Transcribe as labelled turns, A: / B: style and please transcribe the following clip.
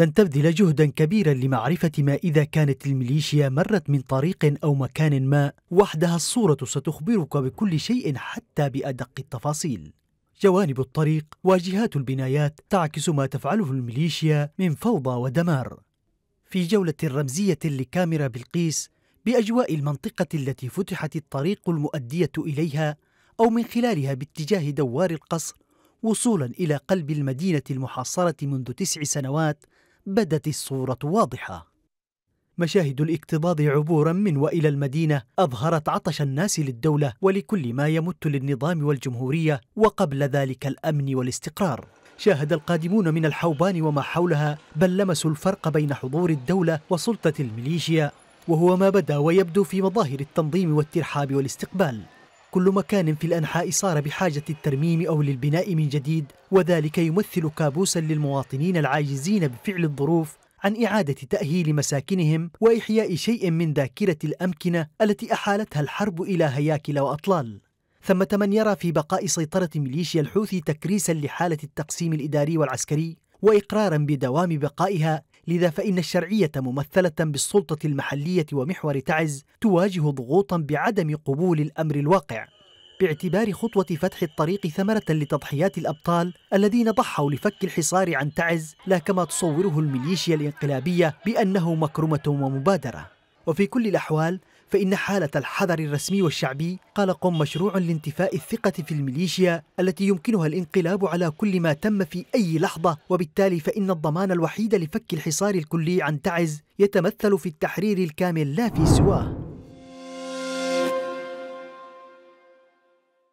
A: لن تبذل جهدا كبيرا لمعرفة ما إذا كانت الميليشيا مرت من طريق أو مكان ما وحدها الصورة ستخبرك بكل شيء حتى بأدق التفاصيل جوانب الطريق واجهات البنايات تعكس ما تفعله الميليشيا من فوضى ودمار في جولة رمزية لكاميرا بلقيس بأجواء المنطقة التي فتحت الطريق المؤدية إليها أو من خلالها باتجاه دوار القصر وصولا إلى قلب المدينة المحاصرة منذ تسع سنوات بدت الصورة واضحة مشاهد الاكتظاظ عبورا من والى المدينه اظهرت عطش الناس للدوله ولكل ما يمت للنظام والجمهوريه وقبل ذلك الامن والاستقرار شاهد القادمون من الحوبان وما حولها بل لمسوا الفرق بين حضور الدوله وسلطه الميليشيا وهو ما بدا ويبدو في مظاهر التنظيم والترحاب والاستقبال كل مكان في الأنحاء صار بحاجة الترميم أو للبناء من جديد وذلك يمثل كابوسا للمواطنين العاجزين بفعل الظروف عن إعادة تأهيل مساكنهم وإحياء شيء من ذاكرة الأمكنة التي أحالتها الحرب إلى هياكل وأطلال ثمة من يرى في بقاء سيطرة ميليشيا الحوثي تكريسا لحالة التقسيم الإداري والعسكري وإقرارا بدوام بقائها لذا فإن الشرعية ممثلة بالسلطة المحلية ومحور تعز تواجه ضغوطا بعدم قبول الأمر الواقع باعتبار خطوة فتح الطريق ثمرة لتضحيات الأبطال الذين ضحوا لفك الحصار عن تعز لا كما تصوره الميليشيا الانقلابية بأنه مكرمة ومبادرة وفي كل الأحوال فإن حالة الحذر الرسمي والشعبي قلق مشروع لانتفاء الثقة في الميليشيا التي يمكنها الانقلاب على كل ما تم في أي لحظة وبالتالي فإن الضمان الوحيد لفك الحصار الكلي عن تعز يتمثل في التحرير الكامل لا في سواه